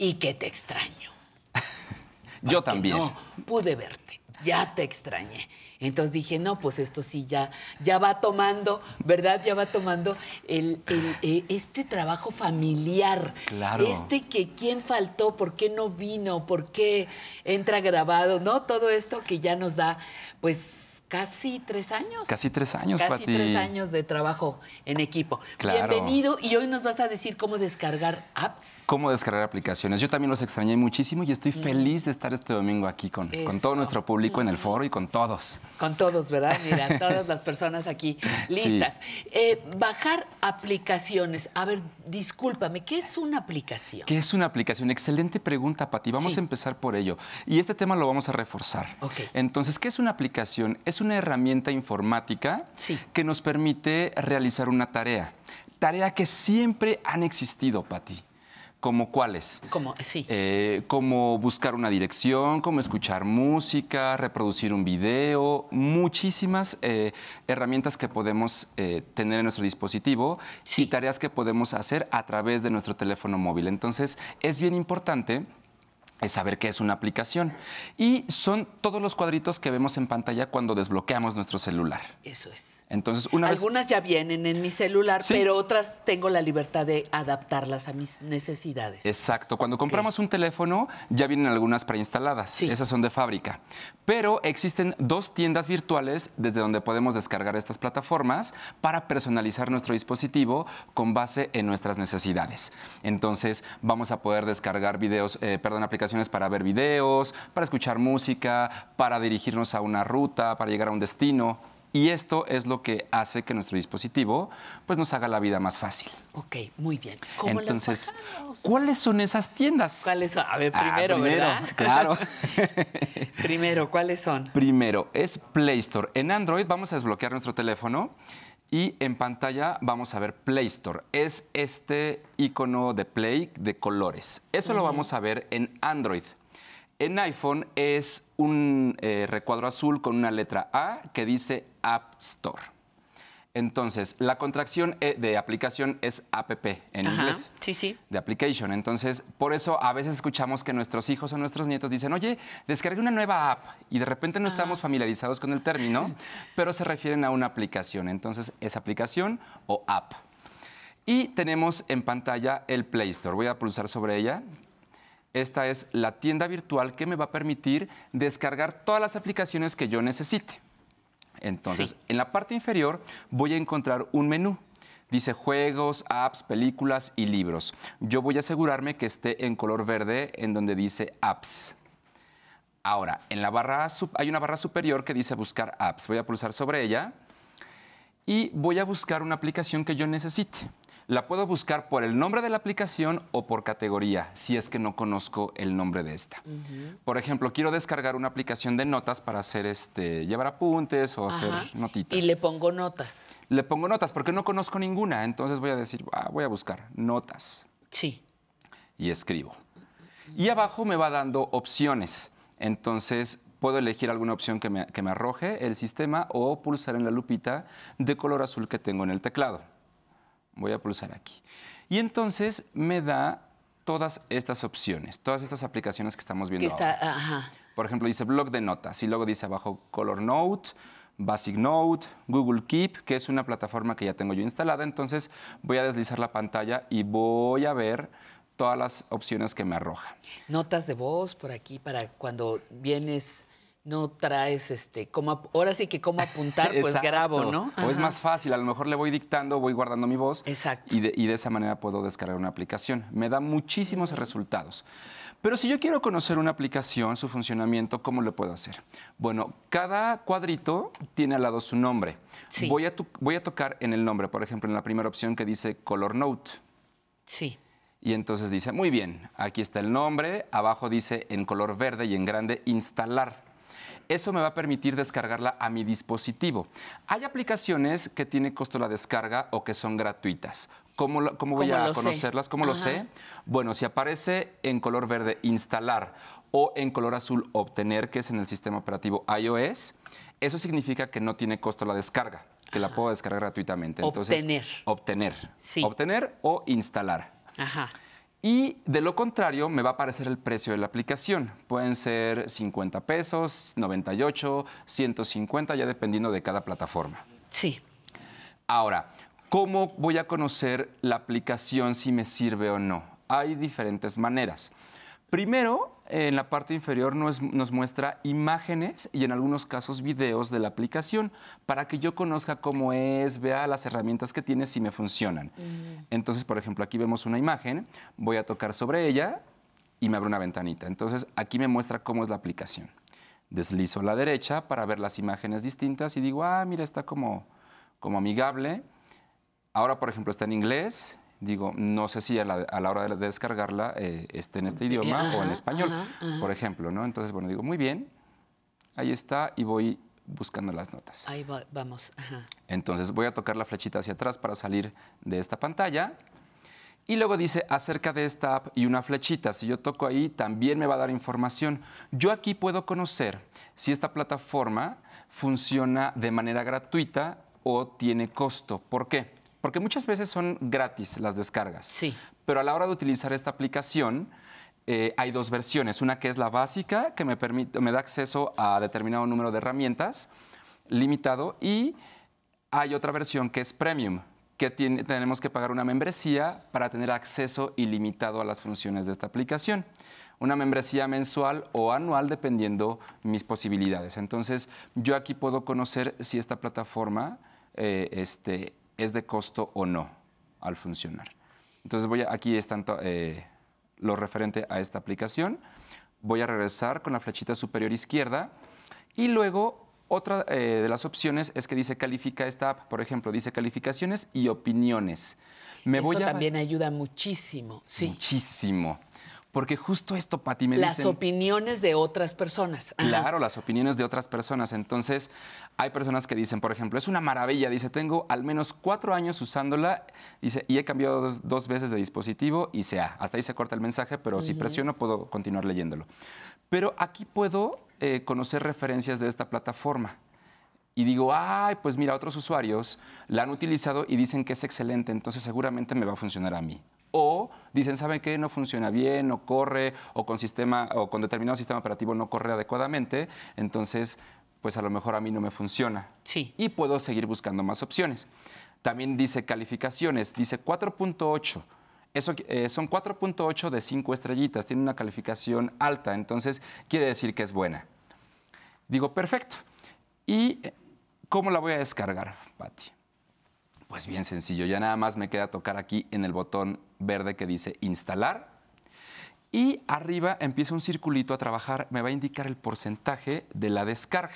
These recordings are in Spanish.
y que te extraño. Yo también. No pude verte, ya te extrañé. Entonces dije, no, pues esto sí ya, ya va tomando, ¿verdad? Ya va tomando el, eh, este trabajo familiar. Claro. Este que quién faltó, por qué no vino, por qué entra grabado, ¿no? Todo esto que ya nos da, pues Casi tres años. Casi tres años, Casi tres años de trabajo en equipo. Bienvenido y hoy nos vas a decir cómo descargar apps. Cómo descargar aplicaciones. Yo también los extrañé muchísimo y estoy feliz de estar este domingo aquí con, todo nuestro público en el foro y con todos. Con todos, ¿verdad? Mira, todas las personas aquí listas. Eh, bajar aplicaciones. A ver, discúlpame, ¿qué es una aplicación? ¿Qué es una aplicación? Excelente pregunta, Pati. Vamos a empezar por ello. Y este tema lo vamos a reforzar. Entonces, ¿qué es una aplicación? Es una herramienta informática que nos permite realizar una tarea. Tarea que siempre han existido, Patti. ¿Como cuáles? Eh, eh, como, buscar una dirección, como escuchar música, reproducir un video, muchísimas eh, herramientas que podemos tener en nuestro dispositivo y tareas que podemos hacer a través de nuestro teléfono móvil. Entonces, es bien importante es saber qué es una aplicación. Y son todos los cuadritos que vemos en pantalla cuando desbloqueamos nuestro celular. Eso es. Entonces, Algunas ya vienen en mi celular, pero otras tengo la libertad de adaptarlas a mis necesidades. Exacto. Cuando compramos un teléfono, ya vienen algunas preinstaladas. Esas son de fábrica. Pero existen dos tiendas virtuales desde donde podemos descargar estas plataformas para personalizar nuestro dispositivo con base en nuestras necesidades. Entonces, vamos a poder descargar videos, eh, perdón, aplicaciones para ver videos, para escuchar música, para dirigirnos a una ruta, para llegar a un destino. Y esto es lo que hace que nuestro dispositivo pues, nos haga la vida más fácil. Ok, muy bien. Entonces, ¿cuáles son esas tiendas? ¿Cuáles son? A ver, ah, primero, ¿verdad? Claro. primero, ¿cuáles son? Primero, es Play Store. En Android vamos a desbloquear nuestro teléfono y en pantalla vamos a ver Play Store. Es este icono de Play de colores. Eso lo vamos a ver en Android. En iPhone es un eh, recuadro azul con una letra A que dice App Store. Entonces, la contracción eh, de aplicación es app en inglés. Sí, sí. De application. Entonces, por eso a veces escuchamos que nuestros hijos o nuestros nietos dicen, oye, descargué una nueva app y de repente no ah. estamos familiarizados con el término, pero se refieren a una aplicación. Entonces, es aplicación o app. Y tenemos en pantalla el Play Store. Voy a pulsar sobre ella esta es la tienda virtual que me va a permitir descargar todas las aplicaciones que yo necesite. Entonces, en la parte inferior voy a encontrar un menú. Dice juegos, apps, películas y libros. Yo voy a asegurarme que esté en color verde en donde dice apps. Ahora, en la barra hay una barra superior que dice buscar apps. Voy a pulsar sobre ella y voy a buscar una aplicación que yo necesite. La puedo buscar por el nombre de la aplicación o por categoría, si es que no conozco el nombre de esta. Por ejemplo, quiero descargar una aplicación de notas para hacer este, llevar apuntes o hacer notitas. Y le pongo notas. Le pongo notas porque no conozco ninguna, entonces voy a decir, ah, voy a buscar notas. Sí. Y escribo. Y abajo me va dando opciones. Entonces, puedo elegir alguna opción que me, arroje el sistema o pulsar en la lupita de color azul que tengo en el teclado. Voy a pulsar aquí. Y entonces me da todas estas opciones, todas estas aplicaciones que estamos viendo. está, Ajá. Por ejemplo, dice blog de notas y luego dice abajo Color Note, Basic Note, Google Keep, que es una plataforma que ya tengo yo instalada. Entonces voy a deslizar la pantalla y voy a ver todas las opciones que me arroja. Notas de voz por aquí para cuando vienes no traes este como ahora sí que cómo apuntar pues grabo no o es más fácil a lo mejor le voy dictando voy guardando mi voz Exacto. Y, de, esa manera puedo descargar una aplicación me da muchísimos resultados pero si yo quiero conocer una aplicación su funcionamiento cómo lo puedo hacer bueno cada cuadrito tiene al lado su nombre voy a tocar en el nombre por ejemplo en la primera opción que dice color note sí y entonces dice muy bien aquí está el nombre abajo dice en color verde y en grande instalar eso me va a permitir descargarla a mi dispositivo. Hay aplicaciones que tienen costo la descarga o que son gratuitas. ¿Cómo, voy a conocerlas? ¿Cómo lo sé? Bueno, si aparece en color verde instalar o en color azul obtener, que es en el sistema operativo iOS, eso significa que no tiene costo la descarga, que la puedo descargar gratuitamente. Entonces, obtener. Obtener. Obtener o instalar. Ajá. Y de lo contrario, me va a aparecer el precio de la aplicación. Pueden ser 50 pesos, 98, 150, ya dependiendo de cada plataforma. Sí. Ahora, ¿cómo voy a conocer la aplicación si me sirve o no? Hay diferentes maneras. Primero, en la parte inferior nos, muestra imágenes y en algunos casos videos de la aplicación para que yo conozca cómo es, vea las herramientas que tiene, si me funcionan. Entonces, por ejemplo, aquí vemos una imagen, voy a tocar sobre ella y me abre una ventanita. Entonces, aquí me muestra cómo es la aplicación. Deslizo a la derecha para ver las imágenes distintas y digo, ah, mira, está como amigable. Ahora, por ejemplo, está en inglés, digo, no sé si a la, hora de descargarla eh, esté en este idioma o en español, por ejemplo, ¿no? Entonces, bueno, digo, muy bien, ahí está y voy buscando las notas. Ahí vamos. Entonces voy a tocar la flechita hacia atrás para salir de esta pantalla. Y luego dice acerca de esta app y una flechita. Si yo toco ahí, también me va a dar información. Yo aquí puedo conocer si esta plataforma funciona de manera gratuita o tiene costo. ¿Por qué? Porque muchas veces son gratis las descargas. Sí. Pero a la hora de utilizar esta aplicación, eh, hay dos versiones. Una que es la básica, que me, permite, me da acceso a determinado número de herramientas, limitado, y hay otra versión que es premium, que tenemos que pagar una membresía para tener acceso ilimitado a las funciones de esta aplicación. Una membresía mensual o anual dependiendo mis posibilidades. Entonces, yo aquí puedo conocer si esta plataforma eh, este, es de costo o no al funcionar. Entonces voy aquí están eh, lo referente a esta aplicación. Voy a regresar con la flechita superior izquierda y luego otra eh, de las opciones es que dice califica esta app. Por ejemplo, dice calificaciones y opiniones. Me Eso voy a... también ayuda muchísimo. Sí. Muchísimo. Porque justo esto, Pati, me Las opiniones de otras personas. Claro, las opiniones de otras personas. Entonces, hay personas que dicen, por ejemplo, es una maravilla. Dice, tengo al menos cuatro años usándola dice, y he cambiado dos, veces de dispositivo y sea. Hasta ahí se corta el mensaje, pero si presiono puedo continuar leyéndolo. Pero aquí puedo eh, conocer referencias de esta plataforma y digo, ay, pues mira, otros usuarios la han utilizado y dicen que es excelente, entonces seguramente me va a funcionar a mí. O dicen, ¿saben qué? No funciona bien, no corre, o con, sistema, o con determinado sistema operativo no corre adecuadamente, entonces pues a lo mejor a mí no me funciona. Sí. Y puedo seguir buscando más opciones. También dice calificaciones, dice 4.8. Eso, eh, son 4.8 de 5 estrellitas, tiene una calificación alta, entonces quiere decir que es buena. Digo, perfecto. ¿Y cómo la voy a descargar, Patti? Pues bien sencillo, ya nada más me queda tocar aquí en el botón verde que dice instalar y arriba empieza un circulito a trabajar, me va a indicar el porcentaje de la descarga.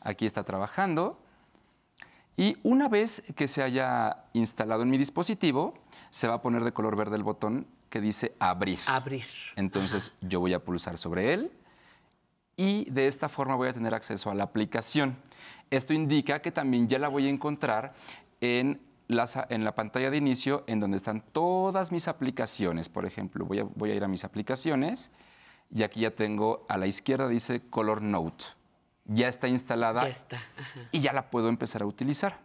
Aquí está trabajando y una vez que se haya instalado en mi dispositivo, se va a poner de color verde el botón que dice abrir. Abrir. Entonces yo voy a pulsar sobre él y de esta forma voy a tener acceso a la aplicación. Esto indica que también ya la voy a encontrar en la, pantalla de inicio en donde están todas mis aplicaciones. Por ejemplo, voy a, ir a mis aplicaciones y aquí ya tengo a la izquierda dice Color Note. Ya está instalada y ya la puedo empezar a utilizar.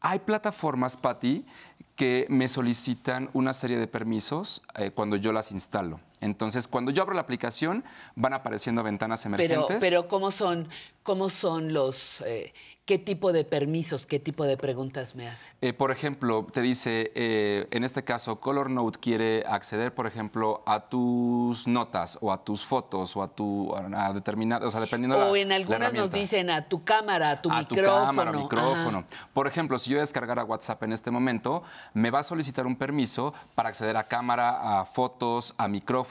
Hay plataformas, Patti, que me solicitan una serie de permisos eh, cuando yo las instalo. Entonces, cuando yo abro la aplicación, van apareciendo ventanas emergentes. Pero, pero ¿cómo son, cómo son los, eh, qué tipo de permisos, qué tipo de preguntas me hace? Eh, por ejemplo, te dice, eh, en este caso, Color Note quiere acceder, por ejemplo, a tus notas o a tus fotos o a tu a determinada, o sea, dependiendo de la O en algunas nos dicen a tu cámara, a tu micrófono. A tu cámara, micrófono. Por ejemplo, si yo descargar a WhatsApp en este momento, me va a solicitar un permiso para acceder a cámara, a fotos, a micrófono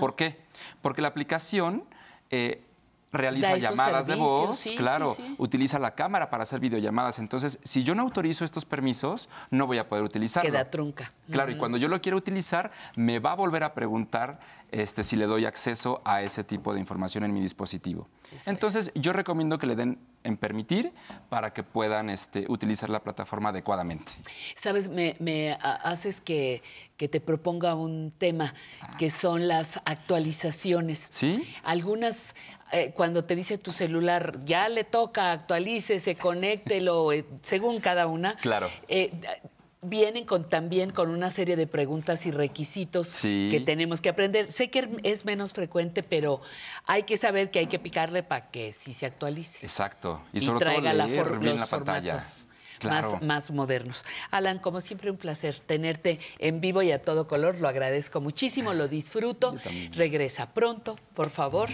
¿Por qué? Porque la aplicación eh, realiza llamadas de voz, claro, utiliza la cámara para hacer videollamadas. Entonces, si yo no autorizo estos permisos, no voy a poder utilizarlo. Queda trunca. Claro, y cuando yo lo quiero utilizar, me va a volver a preguntar este, si le doy acceso a ese tipo de información en mi dispositivo. Entonces, yo recomiendo que le den en permitir para que puedan este, utilizar la plataforma adecuadamente. Sabes, me haces que, que te proponga un tema, ah. que son las actualizaciones. ¿Sí? Algunas, eh, cuando te dice tu celular, ya le toca, se conéctelo, lo eh, según cada una. Claro. Eh, vienen con, también con una serie de preguntas y requisitos que tenemos que aprender. Sé que es menos frecuente, pero hay que saber que hay que picarle para que sí se actualice. Exacto. Y, sobre traiga la forma la la pantalla más, más modernos. Alan, como siempre, un placer tenerte en vivo y a todo color. Lo agradezco muchísimo, lo disfruto. Regresa pronto, por favor.